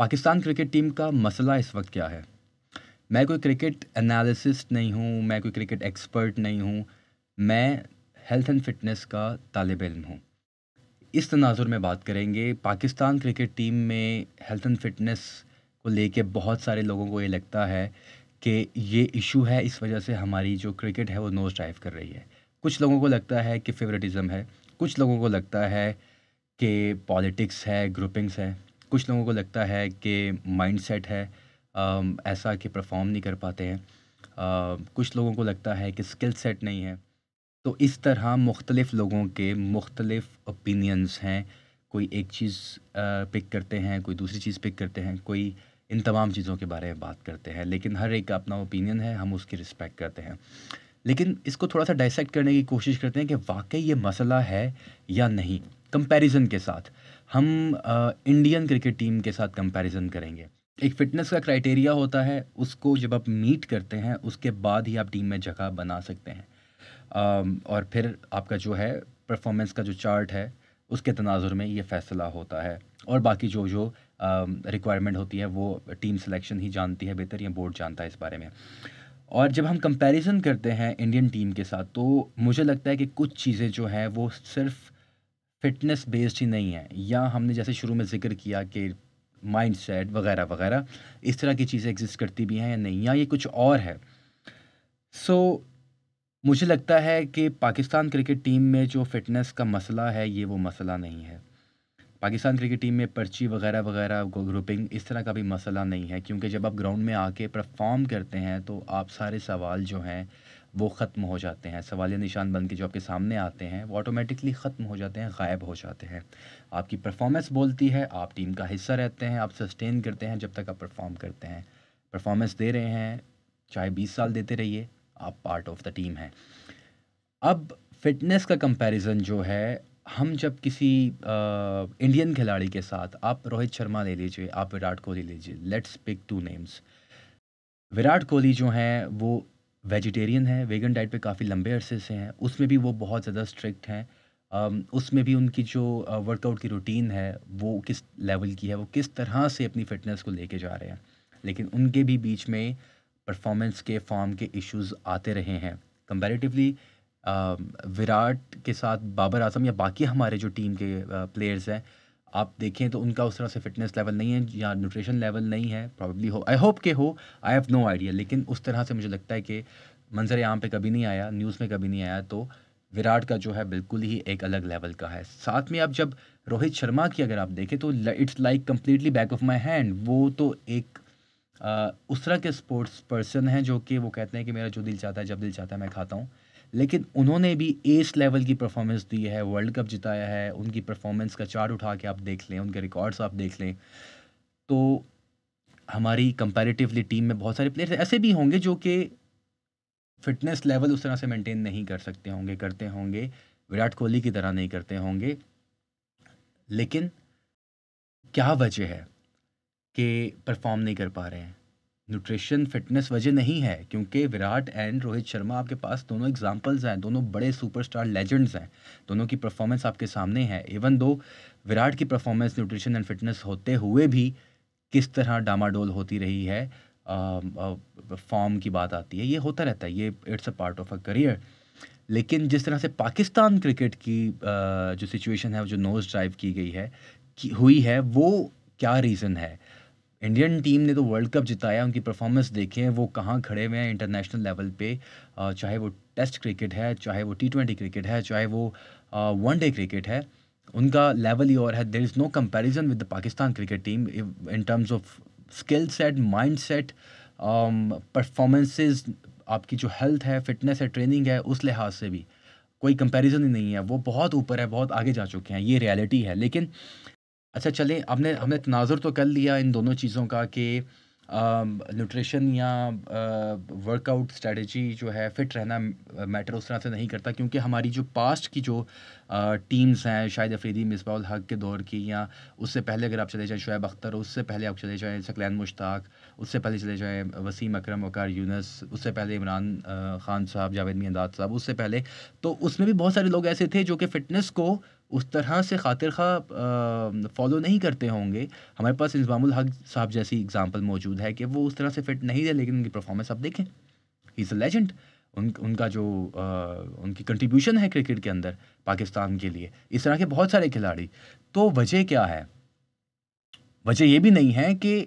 Pakistan cricket team का मसला इस वक्त क्या है मैं कोई क्रिकेट एनालिसिस्ट नहीं हूँ मैं कोई क्रिकेट एक्सपर्ट नहीं हूँ मैं हेल्थ एंड फिटनेस का तालब इम हूँ इस तनाजुर में बात करेंगे पाकिस्तान क्रिकेट टीम में हेल्थ एंड फिटनेस को लेके बहुत सारे लोगों को ये लगता है कि ये इशू है इस वजह से हमारी जो क्रिकेट है वो नोज ड्राइव कर रही है कुछ लोगों को लगता है कि फेवरेटिज़म है कुछ लोगों को लगता है कि पॉलिटिक्स है ग्रुपिंग्स हैं कुछ लोगों को लगता है कि माइंडसेट है ऐसा कि परफॉर्म नहीं कर पाते हैं कुछ लोगों को लगता है कि स्किल सेट नहीं है तो इस तरह मुख्तलिफ़ लोगों के मुख्तलिफ़ ओपिनियंस हैं कोई एक चीज़ पिक करते हैं कोई दूसरी चीज़ पिक करते हैं कोई इन तमाम चीज़ों के बारे में बात करते हैं लेकिन हर एक का अपना ओपिनियन है हम उसकी रिस्पेक्ट करते हैं लेकिन इसको थोड़ा सा डाइसेक्ट करने की कोशिश करते हैं कि वाकई ये मसला है या नहीं कंपैरिजन के साथ हम इंडियन क्रिकेट टीम के साथ कंपैरिजन करेंगे एक फ़िटनेस का क्राइटेरिया होता है उसको जब आप मीट करते हैं उसके बाद ही आप टीम में जगह बना सकते हैं और फिर आपका जो है परफॉर्मेंस का जो चार्ट है उसके तनाजुर में ये फ़ैसला होता है और बाकी जो जो रिक्वायरमेंट होती है वो टीम सिलेक्शन ही जानती है बेहतर या बोर्ड जानता है इस बारे में और जब हम कंपैरिजन करते हैं इंडियन टीम के साथ तो मुझे लगता है कि कुछ चीज़ें जो हैं वो सिर्फ़ फ़िटनेस बेस्ड ही नहीं है या हमने जैसे शुरू में जिक्र किया कि माइंड सेट वगैरह वगैरह इस तरह की चीज़ें एग्जिस्ट करती भी हैं या नहीं या ये कुछ और है सो so, मुझे लगता है कि पाकिस्तान क्रिकेट टीम में जो फ़िटनेस का मसला है ये वो मसला नहीं है पाकिस्तान क्रिकेट टीम में पर्ची वगैरह वगैरह ग्रुपिंग इस तरह का भी मसला नहीं है क्योंकि जब आप ग्राउंड में आके परफॉर्म करते हैं तो आप सारे सवाल जो हैं वो ख़त्म हो जाते हैं सवालिया निशान बन के जो आपके सामने आते हैं वो ऑटोमेटिकली ख़त्म हो जाते हैं गायब हो जाते हैं आपकी परफॉर्मेंस बोलती है आप टीम का हिस्सा रहते हैं आप सस्टेन करते हैं जब तक आप परफॉर्म करते हैं परफॉर्मेंस दे रहे हैं चाहे बीस साल देते रहिए आप पार्ट ऑफ द टीम हैं अब फिटनेस का कंपैरिजन जो है हम जब किसी आ, इंडियन खिलाड़ी के साथ आप रोहित शर्मा ले लीजिए आप विराट कोहली ले लीजिए let's pick two names Virat Kohli जो हैं वो वेजिटेरियन है वेगन डाइट पे काफ़ी लंबे अरसे से हैं उसमें भी वो बहुत ज़्यादा स्ट्रिक्ट हैं उसमें भी उनकी जो वर्कआउट की रूटीन है वो किस लेवल की है वो किस तरह से अपनी फिटनेस को लेके जा रहे हैं लेकिन उनके भी बीच में परफॉर्मेंस के फॉर्म के इश्यूज आते रहे हैं कंपेरेटिवली विराट के साथ बाबर आजम या बाकी हमारे जो टीम के प्लेयर्स हैं आप देखें तो उनका उस तरह से फिटनेस लेवल नहीं है या न्यूट्रिशन लेवल नहीं है प्रॉब्ली हो आई होप के हो आई हैव नो आइडिया लेकिन उस तरह से मुझे लगता है कि मंजर यहाँ पे कभी नहीं आया न्यूज़ में कभी नहीं आया तो विराट का जो है बिल्कुल ही एक अलग लेवल का है साथ में आप जब रोहित शर्मा की अगर आप देखें तो it's like completely back of my hand वो तो एक आ, उस तरह के स्पोर्ट्स पर्सन हैं जो कि वो कहते हैं कि मेरा जो दिल चाहता है जब दिल चाहता है मैं खाता हूँ लेकिन उन्होंने भी एस लेवल की परफॉर्मेंस दी है वर्ल्ड कप जिताया है उनकी परफॉर्मेंस का चार्ट उठा के आप देख लें उनके रिकॉर्ड्स आप देख लें तो हमारी कंपैरेटिवली टीम में बहुत सारे प्लेयर्स ऐसे भी होंगे जो कि फिटनेस लेवल उस तरह से मेंटेन नहीं कर सकते होंगे करते होंगे विराट कोहली की तरह नहीं करते होंगे लेकिन क्या वजह है कि परफॉर्म नहीं कर पा रहे हैं न्यूट्रिशन फिटनेस वजह नहीं है क्योंकि विराट एंड रोहित शर्मा आपके पास दोनों एग्जांपल्स हैं दोनों बड़े सुपरस्टार लेजेंड्स हैं दोनों की परफॉर्मेंस आपके सामने है इवन दो विराट की परफॉर्मेंस न्यूट्रिशन एंड फिटनेस होते हुए भी किस तरह डामाडोल होती रही है फॉर्म की बात आती है ये होता रहता है ये it's a part of a career लेकिन जिस तरह से पाकिस्तान क्रिकेट की जो सिचुएशन है जो नोज ड्राइव की गई है की हुई है वो क्या रीज़न है इंडियन टीम ने तो वर्ल्ड कप जिताया उनकी परफॉर्मेंस देखे हैं वो कहाँ खड़े हुए हैं इंटरनेशनल लेवल पे चाहे वो टेस्ट क्रिकेट है चाहे वो टी ट्वेंटी क्रिकेट है चाहे वो वन डे क्रिकेट है उनका लेवल ही और है there is no comparison with the Pakistan cricket team in terms of skill set mind set performances आपकी जो हेल्थ है फिटनेस है ट्रेनिंग है उस लिहाज से भी कोई कंपैरिजन ही नहीं है वो बहुत ऊपर है बहुत आगे जा चुके हैं ये रियलिटी है लेकिन अच्छा चलें हमने हमने तनाज़ुर तो कर लिया इन दोनों चीज़ों का कि न्यूट्रिशन या वर्कआउट स्ट्रेटजी जो है फिट रहना मैटर उस तरह से नहीं करता क्योंकि हमारी जो पास्ट की जो टीम्स हैं शायद अफरीदी मिसबाउल हक के दौर की या उससे पहले अगर आप चले जाएँ शुएब अख्तर उससे पहले आप चले जाएँ सकलैन मुश्ताक उससे पहले चले जाएँ वसीम अकरम वकार यूनस उससे पहले इमरान खान साहब जावेद मियांदाद साहब उससे पहले तो उसमें भी बहुत सारे लोग ऐसे थे जो कि फ़िटनेस को उस तरह से खातिर खा फॉलो नहीं करते होंगे हमारे पास इंजाम हक साहब जैसी एग्जांपल मौजूद है कि वो उस तरह से फिट नहीं है लेकिन उनकी परफॉर्मेंस आप देखें ही इज़ अ लेजेंड उन उनका जो आ, उनकी कंट्रीब्यूशन है क्रिकेट के अंदर पाकिस्तान के लिए इस तरह के बहुत सारे खिलाड़ी तो वजह क्या है वजह ये भी नहीं है कि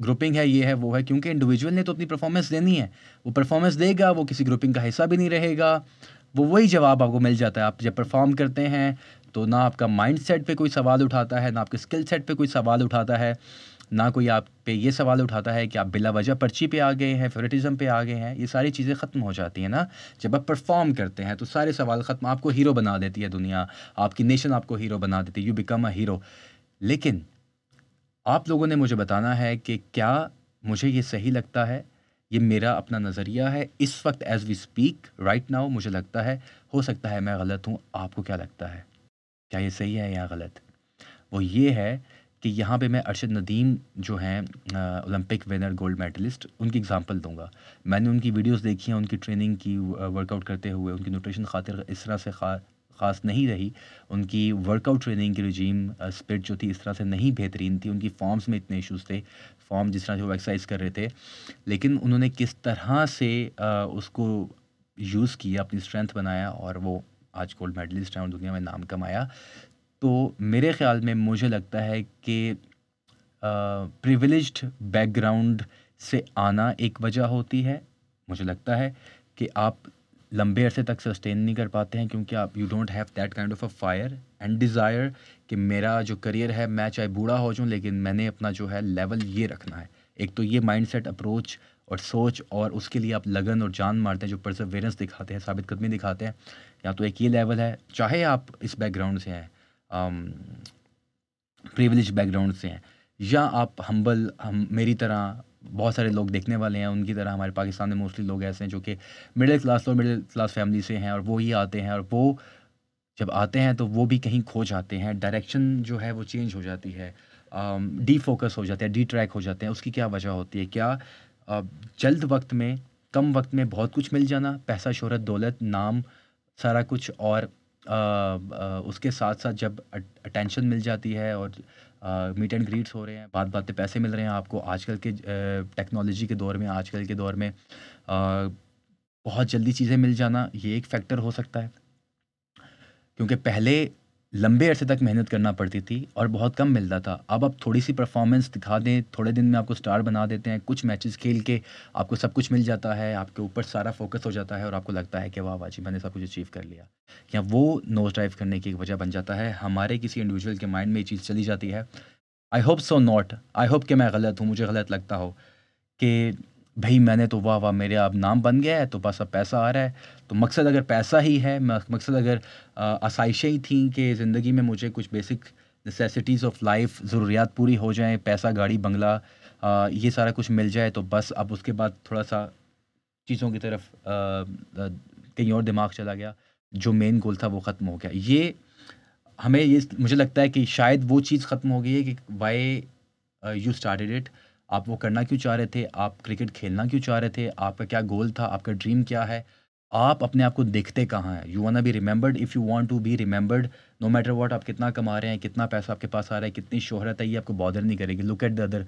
ग्रुपिंग है ये है वो है क्योंकि इंडिविजुअल ने तो अपनी परफॉर्मेंस देनी है वो परफॉर्मेंस देगा वो किसी ग्रुपिंग का हिस्सा भी नहीं रहेगा वो वही जवाब आपको मिल जाता है आप जब परफॉर्म करते हैं तो ना आपका माइंड सेट पर कोई सवाल उठाता है ना आपके स्किल सेट पर कोई सवाल उठाता है ना कोई आप पे ये सवाल उठाता है कि आप बिला वजह पर्ची पे आ गए हैं फेवरेटिज़म पे आ गए हैं ये सारी चीज़ें ख़त्म हो जाती हैं ना जब आप परफॉर्म करते हैं तो सारे सवाल ख़त्म आपको हीरो बना देती है दुनिया आपकी नेशन आपको हीरो बना देती है यू बिकम अ हीरो लेकिन आप लोगों ने मुझे बताना है कि क्या मुझे ये सही लगता है ये मेरा अपना नज़रिया है इस वक्त as we speak right now मुझे लगता है हो सकता है मैं गलत हूँ आपको क्या लगता है क्या ये सही है या गलत वो ये है कि यहाँ पे मैं अरशद नदीम जो हैं ओलंपिक विनर गोल्ड मेडलिस्ट उनकी एग्जांपल दूंगा मैंने उनकी वीडियोस देखी हैं उनकी ट्रेनिंग की वर्कआउट करते हुए उनकी न्यूट्रिशन खातिर इस तरह से खा ख़ास नहीं रही उनकी वर्कआउट ट्रेनिंग की रिजीम स्पिट जो थी इस तरह से नहीं बेहतरीन थी उनकी फॉर्म्स में इतने इशूज़ थे फॉर्म जिस तरह से वो एक्सरसाइज कर रहे थे लेकिन उन्होंने किस तरह से आ, उसको यूज़ किया अपनी स्ट्रेंथ बनाया और वो आज गोल्ड मेडलिस्ट हैं और दुनिया में नाम कमाया तो मेरे ख्याल में मुझे लगता है कि प्रिविलेज बैकग्राउंड से आना एक वजह होती है मुझे लगता है कि आप लंबे अरसे तक सस्टेन नहीं कर पाते हैं क्योंकि आप you don't have that kind of a fire and desire कि मेरा जो करियर है मैं चाहे बूढ़ा हो जाऊँ लेकिन मैंने अपना जो है लेवल ये रखना है एक तो ये माइंडसेट अप्रोच और सोच और उसके लिए आप लगन और जान मारते हैं जो परसवेरेंस दिखाते हैं साबित कदमी दिखाते हैं या तो एक ये लेवल है चाहे आप इस बैकग्राउंड से हैं प्रिविलेज बैकग्राउंड से हैं या आप हम्बल हम मेरी तरह बहुत सारे लोग देखने वाले हैं उनकी तरह हमारे पाकिस्तान में मोस्टली लोग ऐसे हैं जो कि मिडिल क्लास और मिडिल क्लास फैमिली से हैं और वो ही आते हैं और वो जब आते हैं तो वो भी कहीं खो जाते हैं डायरेक्शन जो है वो चेंज हो जाती है डी फोकस हो जाते हैं डी ट्रैक हो जाते हैं उसकी क्या वजह होती है क्या जल्द वक्त में कम वक्त में बहुत कुछ मिल जाना पैसा शोहरत दौलत नाम सारा कुछ और आ, आ, उसके साथ साथ जब अटेंशन मिल जाती है और मीट एंड ग्रीट्स हो रहे हैं बात बात पे पैसे मिल रहे हैं आपको आजकल के टेक्नोलॉजी के दौर में आजकल के दौर में आ, बहुत जल्दी चीज़ें मिल जाना ये एक फैक्टर हो सकता है क्योंकि पहले लंबे अरसे तक मेहनत करना पड़ती थी और बहुत कम मिलता था अब आप थोड़ी सी परफॉर्मेंस दिखा दें थोड़े दिन में आपको स्टार बना देते हैं कुछ मैचेस खेल के आपको सब कुछ मिल जाता है आपके ऊपर सारा फोकस हो जाता है और आपको लगता है कि वाह वाह जी मैंने सब कुछ अचीव कर लिया या वो नोज ड्राइव करने की वजह बन जाता है हमारे किसी इंडिविजुअल के माइंड में ये चीज़ चली जाती है I hope so not I hope कि मैं गलत हूँ मुझे गलत लगता हो कि भाई मैंने तो वाह वाह मेरे अब नाम बन गया है तो बस अब पैसा आ रहा है तो मकसद अगर पैसा ही है मकसद अगर आसाइशें ही थी कि ज़िंदगी में मुझे कुछ बेसिक नेसेसिटीज़ ऑफ लाइफ ज़रूरियात पूरी हो जाएँ पैसा गाड़ी बंगला ये सारा कुछ मिल जाए तो बस अब उसके बाद थोड़ा सा चीज़ों की तरफ कहीं और दिमाग चला गया जो मेन गोल था वो ख़त्म हो गया ये हमें ये मुझे लगता है कि शायद वो चीज़ ख़त्म हो गई है कि वाई यू स्टार्टेड इट आप वो करना क्यों चाह रहे थे आप क्रिकेट खेलना क्यों चाह रहे थे आपका क्या गोल था आपका ड्रीम क्या है आप अपने आप को देखते कहाँ हैं you wanna be remembered if you want to be remembered no matter what आप कितना कमा रहे हैं कितना पैसा आपके पास आ रहा है कितनी शोहरत है ये आपको बॉदर नहीं करेगी look at the other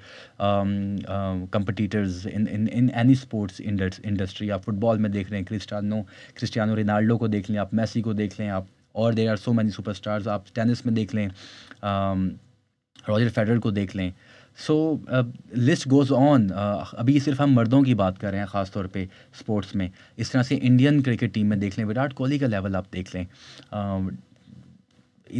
competitors in in in any sports industry आप फुटबॉल में देख रहे हैं क्रिस्टानो क्रिस्टियानो रिनाल्डो को देख लें आप मेसी को देख लें आप और there are so many super आप टेनिस में देख लें रॉजर um, फेडर को देख लें सो लिस्ट गोज़ ऑन अभी सिर्फ हम मर्दों की बात कर रहे हैं ख़ास तौर पे स्पोर्ट्स में इस तरह से इंडियन क्रिकेट टीम में देख लें विराट कोहली का लेवल आप देख लें um,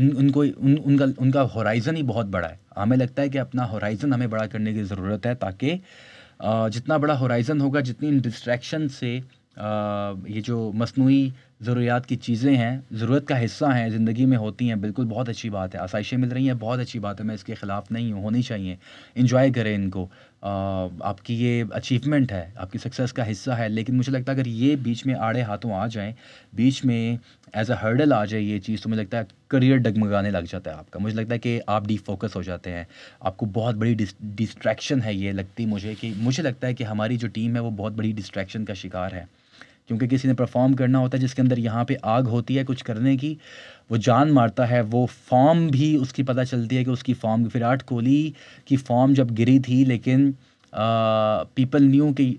इन उनको उन उनका उनका होराइज़न ही बहुत बड़ा है हमें लगता है कि अपना होराइज़न हमें बड़ा करने की ज़रूरत है ताकि uh, जितना बड़ा होराइज़न होगा जितनी डिस्ट्रैक्शन से uh, ये जो मसनू ज़रूरियात की चीज़ें हैं ज़रूरत का हिस्सा हैं ज़िंदगी में होती हैं बिल्कुल बहुत अच्छी बात है आसाइशें मिल रही हैं बहुत अच्छी बात है मैं इसके ख़िलाफ़ नहीं हूँ होनी चाहिए इन्जॉय करें इनको आ, आपकी ये अचीवमेंट है आपकी सक्सेस का हिस्सा है लेकिन मुझे लगता है अगर ये बीच में आड़े हाथों आ जाएँ बीच में एज अ हर्डल आ जाए ये चीज़ तो मुझे लगता है करियर डगमगाने लग जाता है आपका मुझे लगता है कि आप फोकस हो जाते हैं आपको बहुत बड़ी डिस्ट्रैक्शन है ये लगती मुझे कि मुझे लगता है कि हमारी जो टीम है वो बहुत बड़ी डिस्ट्रैक्शन का शिकार है क्योंकि किसी ने परफॉर्म करना होता है जिसके अंदर यहाँ पे आग होती है कुछ करने की वो जान मारता है वो फॉर्म भी उसकी पता चलती है कि उसकी फॉर्म विराट कोहली की फॉर्म जब गिरी थी लेकिन पीपल न्यू कि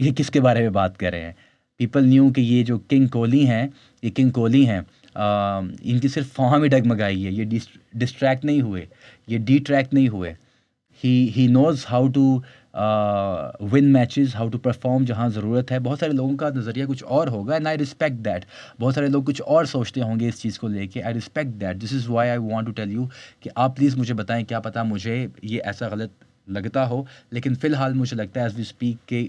ये किसके बारे में बात कर रहे हैं पीपल न्यू कि ये जो किंग कोहली हैं ये किंग कोहली हैं इनकी सिर्फ फॉर्म ही डगमगाई है ये डिस्ट्रैक्ट नहीं हुए ये डी नहीं हुए he he knows how to win matches how to perform जहाँ ज़रूरत है बहुत सारे लोगों का नज़रिया कुछ और होगा एंड आई रिस्पेक्ट दैट बहुत सारे लोग कुछ और सोचते होंगे इस चीज़ को लेके I respect that this is why I want to tell you कि आप प्लीज़ मुझे बताएं क्या पता मुझे ये ऐसा गलत लगता हो लेकिन फ़िलहाल मुझे लगता है एज वी स्पीक के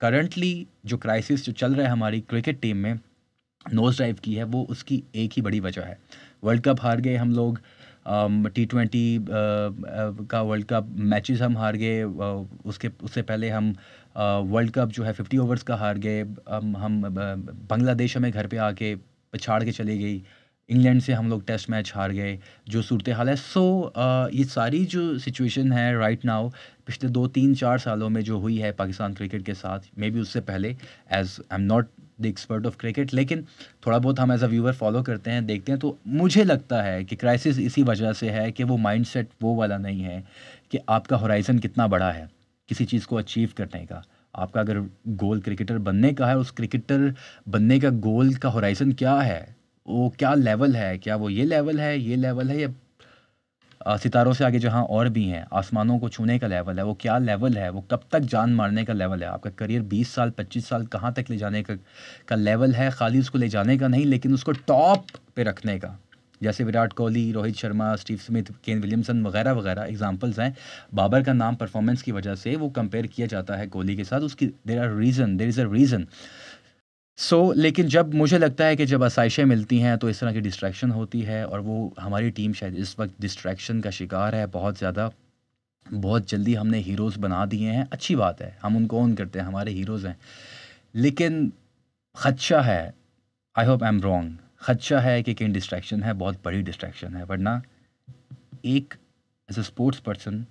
करंटली जो क्राइसिस जो चल रहा है हमारी क्रिकेट टीम में नोज ड्राइव की है वो उसकी एक ही बड़ी वजह है वर्ल्ड कप हार गए हम लोग T um, twenty uh, uh, का वर्ल्ड कप मैचेस हम हार गए uh, उसके उससे पहले हम वर्ल्ड कप जो है फिफ्टी ओवर्स का हार गए um, हम हम बांग्लादेश हमें घर पे आके पछाड़ के चली गई इंग्लैंड से हम लोग टेस्ट मैच हार गए जो सूरत हाल है सो so, ये सारी जो सिचुएशन है राइट नाउ पिछले दो तीन चार सालों में जो हुई है पाकिस्तान क्रिकेट के साथ मे बी उससे पहले as I am not the expert of cricket लेकिन थोड़ा बहुत हम एज अ व्यूअर फॉलो करते हैं देखते हैं तो मुझे लगता है कि क्राइसिस इसी वजह से है कि वो माइंडसेट वो वाला नहीं है कि आपका होराइजन कितना बड़ा है किसी चीज़ को अचीव करने का आपका अगर गोल क्रिकेटर बनने का है उस क्रिकेटर बनने का गोल का होराइजन क्या है वो क्या लेवल है क्या वो ये लेवल है ये लेवल है या सितारों से आगे जहाँ और भी हैं आसमानों को छूने का लेवल है वो क्या लेवल है वो कब तक जान मारने का लेवल है आपका करियर 20 साल 25 साल कहाँ तक ले जाने का का लेवल है खाली उसको ले जाने का नहीं लेकिन उसको टॉप पे रखने का जैसे Virat Kohli Rohit Sharma Steve Smith Kane Williamson वगैरह वगैरह एग्जांपल्स हैं बाबर का नाम परफॉर्मेंस की वजह से वो कंपेयर किया जाता है कोहली के साथ उसकी there are reason there is a reason so so, लेकिन जब मुझे लगता है कि जब आसाइशें मिलती हैं तो इस तरह की डिस्ट्रैक्शन होती है और वो हमारी टीम शायद इस वक्त डिस्ट्रैक्शन का शिकार है बहुत ज़्यादा बहुत जल्दी हमने हीरोज़ बना दिए हैं अच्छी बात है हम उनको ऑन करते हैं हमारे हीरोज़ हैं लेकिन खदशा है I hope I am wrong खदशा है कि कहीं डिस्ट्रैक्शन है बहुत बड़ी डिस्ट्रैक्शन है वरना एक as a sports person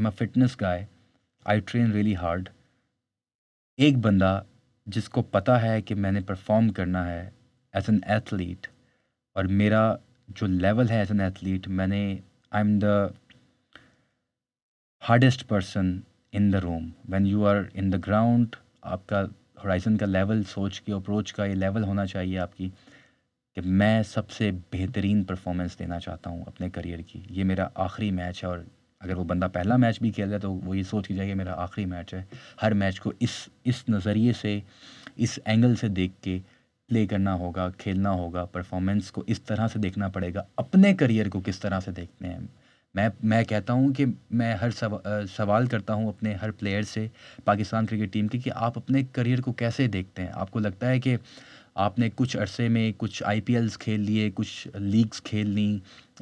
am a fitness guy I train really hard एक बंदा जिसको पता है कि मैंने परफॉर्म करना है एज एन एथलीट और मेरा जो लेवल है एज एन एथलीट मैंने I am the hardest person in the room when you are in the ground आपका होराइजन का लेवल सोच के अप्रोच का ये लेवल होना चाहिए आपकी कि मैं सबसे बेहतरीन परफॉर्मेंस देना चाहता हूँ अपने करियर की ये मेरा आखिरी मैच है और अगर वो बंदा पहला मैच भी खेल रहा है तो वो ये सोच के जाएगा मेरा आखिरी मैच है हर मैच को इस इस नज़रिए से इस एंगल से देख के प्ले करना होगा खेलना होगा परफॉर्मेंस को इस तरह से देखना पड़ेगा अपने करियर को किस तरह से देखते हैं मैं मैं कहता हूँ कि मैं हर सवा, सवाल करता हूँ अपने हर प्लेयर से पाकिस्तान क्रिकेट टीम की कि आप अपने करियर को कैसे देखते हैं आपको लगता है कि आपने कुछ अरसे में कुछ आई खेल लिए कुछ लीग्स खेल ली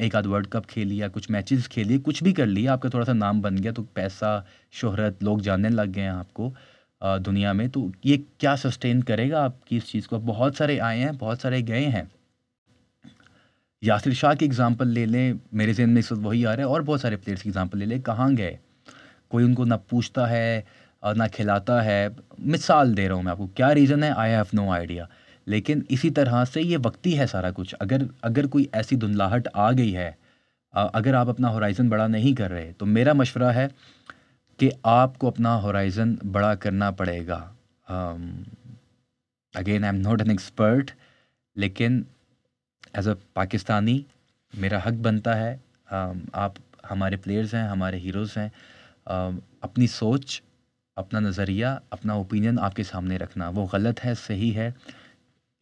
एक आध वर्ल्ड कप खेल लिया कुछ मैचेस खेल लिए कुछ भी कर लिया आपका थोड़ा सा नाम बन गया तो पैसा शोहरत लोग जानने लग गए हैं आपको दुनिया में तो ये क्या सस्टेन करेगा आपकी इस चीज़ को बहुत सारे आए हैं बहुत सारे गए हैं यासिर शाह की एग्ज़ाम्पल ले लें मेरे जहन में इस वक्त वही आ रहा है और बहुत सारे प्लेयर्स की एग्ज़ाम्पल ले लें कहाँ गए कोई उनको ना पूछता है ना खिलाता है मिसाल दे रहा हूँ मैं आपको क्या रीज़न है आई हैव नो आइडिया लेकिन इसी तरह से ये वक्ती है सारा कुछ अगर अगर कोई ऐसी धुंधलाहट आ गई है अगर आप अपना होराइज़न बड़ा नहीं कर रहे तो मेरा मशवरा है कि आपको अपना होराइज़न बड़ा करना पड़ेगा again I am not an expert लेकिन एज अ पाकिस्तानी मेरा हक बनता है um, आप हमारे प्लेयर्स हैं हमारे हीरोज़ हैं um, अपनी सोच अपना नज़रिया अपना ओपिनियन आपके सामने रखना वो गलत है सही है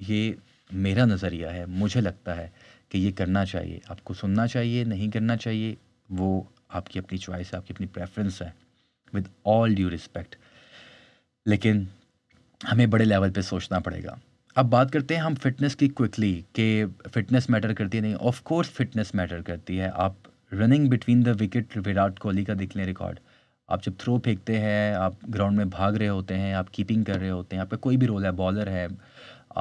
ये मेरा नज़रिया है मुझे लगता है कि ये करना चाहिए आपको सुनना चाहिए नहीं करना चाहिए वो आपकी अपनी चॉइस है आपकी अपनी प्रेफरेंस है विद ऑल ड्यू रिस्पेक्ट लेकिन हमें बड़े लेवल पे सोचना पड़ेगा अब बात करते हैं हम फिटनेस की क्विकली कि फिटनेस मैटर करती है नहीं ऑफ कोर्स फिटनेस मैटर करती है आप running between the wicket Virat Kohli का देख लें रिकॉर्ड आप जब थ्रो फेंकते हैं आप ग्राउंड में भाग रहे होते हैं आप कीपिंग कर रहे होते हैं आपका कोई भी रोल है बॉलर है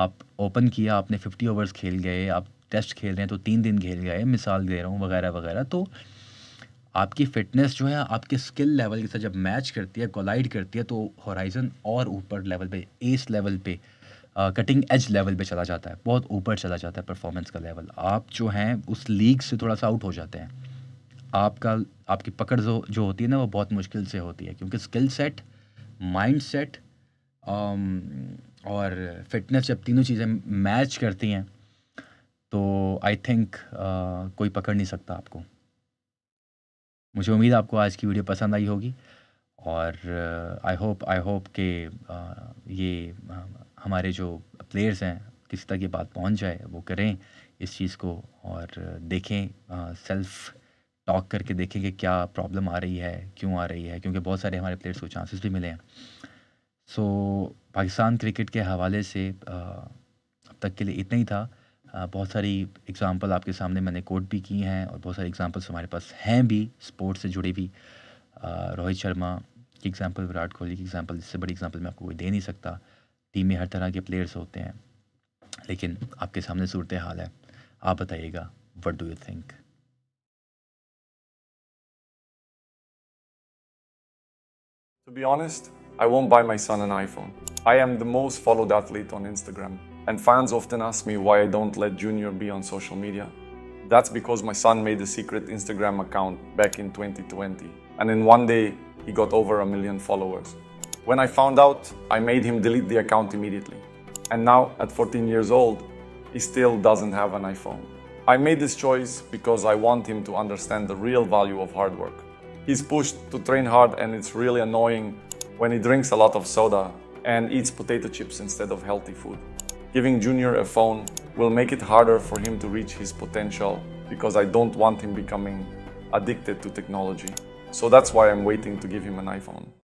आप ओपन किया आपने फिफ्टी ओवर्स खेल गए आप टेस्ट खेल रहे हैं तो तीन दिन खेल गए मिसाल दे रहा हूँ वगैरह वगैरह तो आपकी फ़िटनेस जो है आपके स्किल लेवल के साथ जब मैच करती है कोलाइड करती है तो हॉराइजन और ऊपर लेवल पे एस लेवल पे कटिंग एज लेवल पे चला जाता है बहुत ऊपर चला जाता है परफॉर्मेंस का लेवल आप जो हैं उस लीग से थोड़ा सा आउट हो जाते हैं आपका आपकी पकड़ जो जो होती है ना वो बहुत मुश्किल से होती है क्योंकि स्किल सेट माइंड सेट और फिटनेस जब तीनों चीज़ें मैच करती हैं तो आई थिंक uh, कोई पकड़ नहीं सकता आपको मुझे उम्मीद आपको आज की वीडियो पसंद आई होगी और आई होप आई होप कि uh, ये uh, हमारे जो प्लेयर्स हैं किसी तक ये बात पहुंच जाए वो करें इस चीज़ को और देखें सेल्फ uh, टॉक करके देखें कि क्या प्रॉब्लम आ रही है क्यों आ रही है क्योंकि बहुत सारे हमारे प्लेयर्स को चांसेस भी मिले हैं सो पाकिस्तान क्रिकेट के हवाले से अब तक के लिए इतना ही था बहुत सारी एग्ज़ाम्पल आपके सामने मैंने कोट भी की हैं और बहुत सारे एग्ज़ाम्पल्स हमारे पास हैं भी स्पोर्ट्स से जुड़े भी रोहित शर्मा की एग्ज़ाम्पल विराट कोहली की एग्ज़ाम्पल इससे बड़ी एग्ज़ाम्पल मैं आपको कोई दे नहीं सकता टीम में हर तरह के प्लेयर्स होते हैं लेकिन आपके सामने सूरत हाल है आप बताइएगा what do you think To be honest, I won't buy my son an iPhone. I am the most followed athlete on Instagram, and fans often ask me why I don't let Junior be on social media. That's because my son made a secret Instagram account back in 2020, and in one day, he got over a million followers. When I found out, I made him delete the account immediately. And now, at 14 years old, he still doesn't have an iPhone. I made this choice because I want him to understand the real value of hard work. He's pushed to train hard, and it's really annoying when he drinks a lot of soda and eats potato chips instead of healthy food. Giving Junior a phone will make it harder for him to reach his potential because I don't want him becoming addicted to technology. So that's why I'm waiting to give him an iPhone.